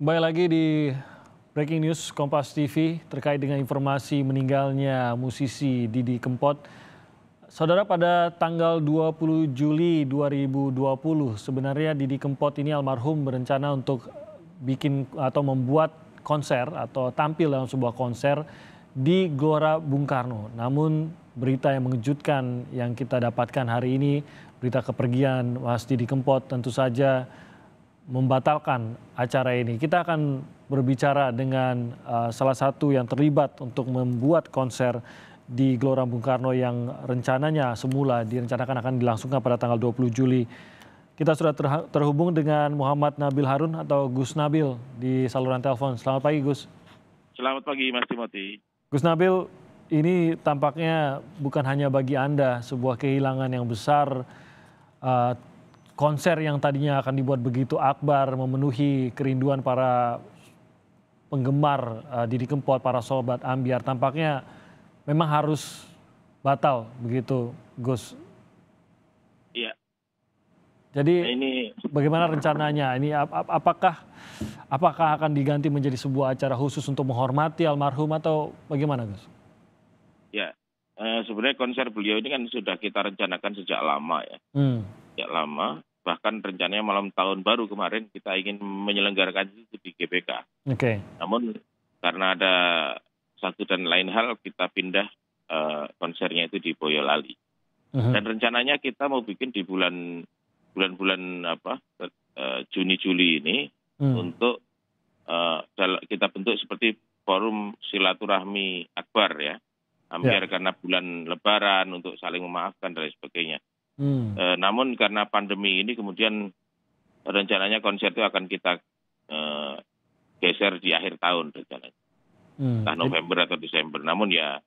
Kembali lagi di Breaking News Kompas TV terkait dengan informasi meninggalnya musisi Didi Kempot. Saudara pada tanggal 20 Juli 2020 sebenarnya Didi Kempot ini almarhum berencana untuk bikin atau membuat konser atau tampil dalam sebuah konser di Gelora Bung Karno. Namun berita yang mengejutkan yang kita dapatkan hari ini berita kepergian Mas Didi Kempot tentu saja membatalkan acara ini. Kita akan berbicara dengan uh, salah satu yang terlibat untuk membuat konser di Gelora Bung Karno yang rencananya semula direncanakan akan dilangsungkan pada tanggal 20 Juli. Kita sudah terhubung dengan Muhammad Nabil Harun atau Gus Nabil di saluran telepon. Selamat pagi Gus. Selamat pagi Mas Timoti Gus Nabil, ini tampaknya bukan hanya bagi Anda sebuah kehilangan yang besar uh, konser yang tadinya akan dibuat begitu akbar memenuhi kerinduan para penggemar uh, Didi Kempot, para sobat ambiar tampaknya memang harus batal begitu, Gus. Iya. Jadi nah ini bagaimana rencananya? Ini ap ap apakah apakah akan diganti menjadi sebuah acara khusus untuk menghormati almarhum atau bagaimana, Gus? Ya, eh, sebenarnya konser beliau ini kan sudah kita rencanakan sejak lama ya. Hmm. Sejak lama bahkan rencananya malam tahun baru kemarin kita ingin menyelenggarakan itu di GBK. Oke. Okay. Namun karena ada satu dan lain hal kita pindah uh, konsernya itu di Boyolali. Uh -huh. Dan rencananya kita mau bikin di bulan bulan-bulan apa uh, eh, Juni Juli ini uh-huh. untuk uh, kita bentuk seperti forum silaturahmi akbar ya. Hampir yeah. karena bulan lebaran untuk saling memaafkan dan sebagainya. Hmm. E, namun karena pandemi ini kemudian rencananya konser itu akan kita e, geser di akhir tahun rencananya. Hmm. November atau Desember. Namun ya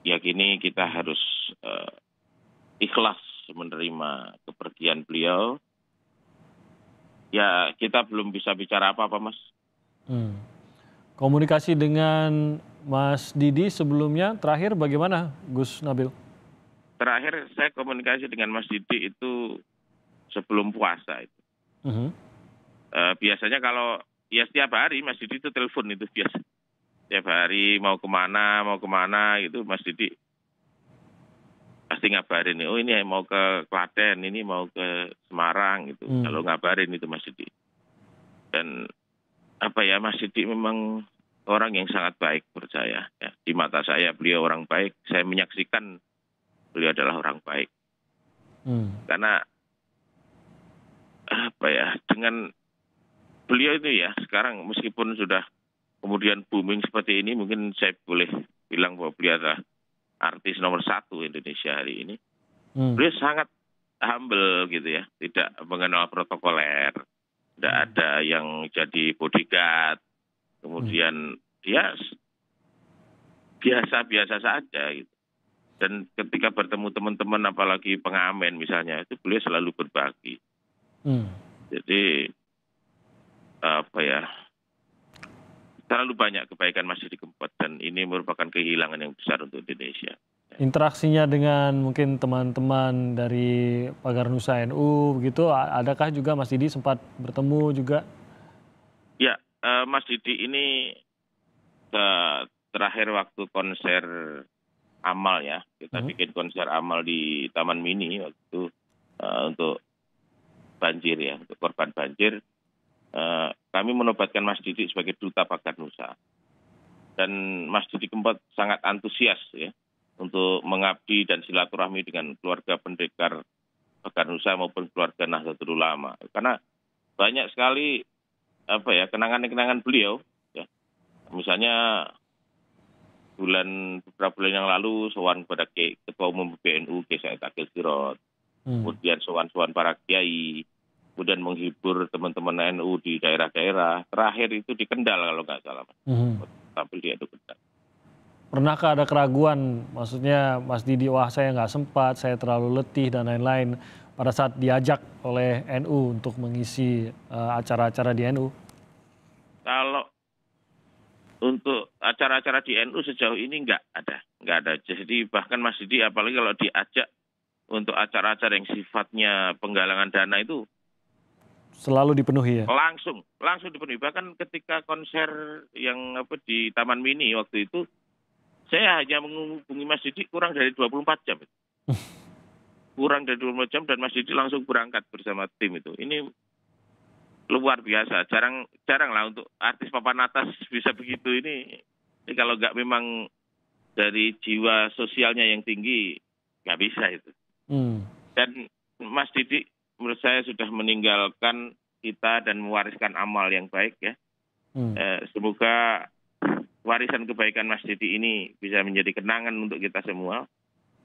ya kini kita harus e, ikhlas menerima kepergian beliau. Ya kita belum bisa bicara apa-apa mas. Hmm. Komunikasi dengan Mas Didi sebelumnya terakhir bagaimana Gus Nabil? terakhir saya komunikasi dengan Mas Didi itu sebelum puasa itu. Uh-huh. Uh, biasanya kalau ya setiap hari Mas Didi itu telepon itu biasa. Setiap hari mau kemana mau kemana gitu Mas Didi pasti ngabarin oh ini mau ke Klaten ini mau ke Semarang gitu hmm. kalau ngabarin itu Mas Didi dan apa ya Mas Didi memang orang yang sangat baik percaya ya. di mata saya beliau orang baik saya menyaksikan beliau adalah orang baik. Hmm. Karena apa ya dengan beliau itu ya sekarang meskipun sudah kemudian booming seperti ini mungkin saya boleh bilang bahwa beliau adalah artis nomor satu Indonesia hari ini. Hmm. Beliau sangat humble gitu ya, tidak mengenal protokoler, tidak hmm. ada yang jadi bodyguard, hmm. kemudian hmm. dia ya, biasa-biasa saja gitu dan ketika bertemu teman-teman apalagi pengamen misalnya itu beliau selalu berbagi hmm. jadi apa ya terlalu banyak kebaikan masih dikempot dan ini merupakan kehilangan yang besar untuk Indonesia interaksinya dengan mungkin teman-teman dari pagar Nusa NU begitu adakah juga Mas Didi sempat bertemu juga ya eh, Mas Didi ini eh, terakhir waktu konser amal ya kita hmm. bikin konser amal di Taman Mini waktu itu uh, eh, untuk banjir ya untuk korban banjir uh, kami menobatkan Mas Didik sebagai duta pagar Nusa dan Mas Didik Kempot sangat antusias ya untuk mengabdi dan silaturahmi dengan keluarga pendekar pagar Nusa maupun keluarga Nahdlatul Ulama karena banyak sekali apa ya kenangan-kenangan beliau ya misalnya bulan beberapa bulan yang lalu sowan kepada Ketua Umum PNU Kiai Takil Sirot. Hmm. Kemudian sowan-sowan para kiai, kemudian menghibur teman-teman NU di daerah-daerah. Terakhir itu di Kendal kalau nggak salah. Hmm. Tampil di Adu Kendal. Pernahkah ada keraguan, maksudnya Mas Didi, wah saya nggak sempat, saya terlalu letih dan lain-lain pada saat diajak oleh NU untuk mengisi eh, acara-acara uh, acara -acara di NU? untuk acara-acara di NU sejauh ini nggak ada, nggak ada. Jadi bahkan Mas Didi apalagi kalau diajak untuk acara-acara yang sifatnya penggalangan dana itu selalu dipenuhi ya. Langsung, langsung dipenuhi. Bahkan ketika konser yang apa di Taman Mini waktu itu saya hanya menghubungi Mas Didi kurang dari 24 jam. kurang dari 24 jam dan Mas Didi langsung berangkat bersama tim itu. Ini luar biasa. Jarang jarang lah untuk artis papan atas bisa begitu ini. ini kalau nggak memang dari jiwa sosialnya yang tinggi nggak bisa itu. Hmm. Dan Mas Didi menurut saya sudah meninggalkan kita dan mewariskan amal yang baik ya. Hmm. Eh, semoga warisan kebaikan Mas Didi ini bisa menjadi kenangan untuk kita semua,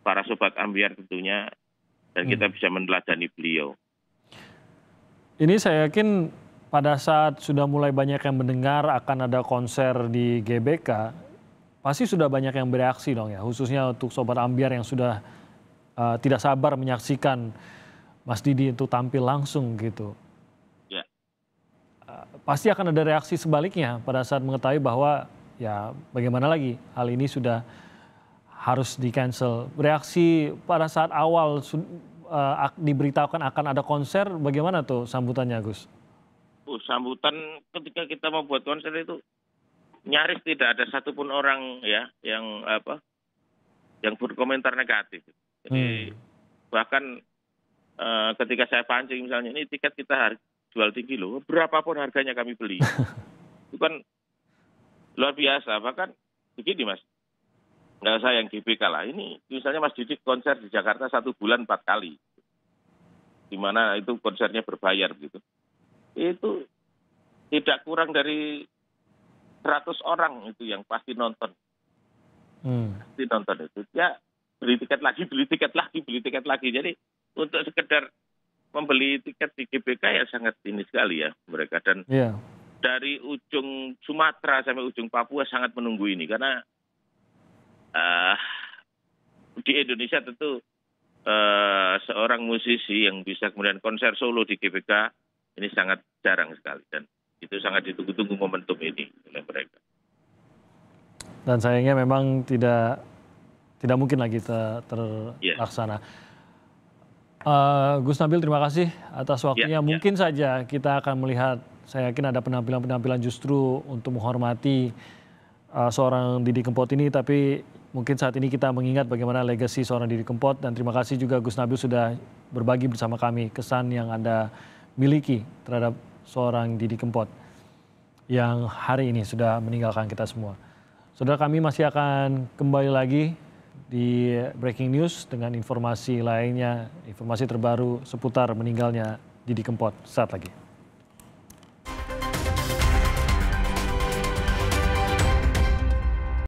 para sobat ambiar tentunya, dan hmm. kita bisa meneladani beliau. Ini saya yakin pada saat sudah mulai banyak yang mendengar akan ada konser di GBK, pasti sudah banyak yang bereaksi dong ya, khususnya untuk sobat ambiar yang sudah uh, tidak sabar menyaksikan Mas Didi itu tampil langsung gitu. Ya. Uh, pasti akan ada reaksi sebaliknya pada saat mengetahui bahwa ya bagaimana lagi hal ini sudah harus di cancel. Reaksi pada saat awal uh, diberitahukan akan ada konser, bagaimana tuh sambutannya Gus? Uh, sambutan ketika kita mau buat konser itu nyaris tidak ada satupun orang ya yang apa yang berkomentar negatif. Jadi hmm. bahkan uh, ketika saya pancing misalnya ini tiket kita harus jual tinggi loh, berapapun harganya kami beli. itu kan luar biasa. Bahkan begini mas, nggak saya yang GBK lah. Ini misalnya Mas Didik konser di Jakarta satu bulan empat kali, di mana itu konsernya berbayar gitu. Itu tidak kurang dari 100 orang itu yang pasti nonton. Hmm. Pasti nonton itu. Ya beli tiket lagi, beli tiket lagi, beli tiket lagi. Jadi untuk sekedar membeli tiket di GBK ya sangat ini sekali ya mereka dan yeah. dari ujung Sumatera sampai ujung Papua sangat menunggu ini karena uh, di Indonesia tentu uh, seorang musisi yang bisa kemudian konser solo di GBK ini sangat jarang sekali dan itu sangat ditunggu-tunggu momentum ini oleh mereka. Dan sayangnya memang tidak tidak mungkin lagi ter, terlaksana. Yeah. Uh, Gus Nabil terima kasih atas ya, waktunya. Yeah, mungkin saja kita akan melihat, saya yakin ada penampilan-penampilan justru untuk menghormati uh, seorang Didi Kempot ini, tapi mungkin saat ini kita mengingat bagaimana legasi seorang Didi Kempot dan terima kasih juga Gus Nabil sudah berbagi bersama kami kesan yang Anda miliki terhadap seorang Didi Kempot yang hari ini sudah meninggalkan kita semua. Saudara kami masih akan kembali lagi di breaking news dengan informasi lainnya, informasi terbaru seputar meninggalnya Didi Kempot. Saat lagi.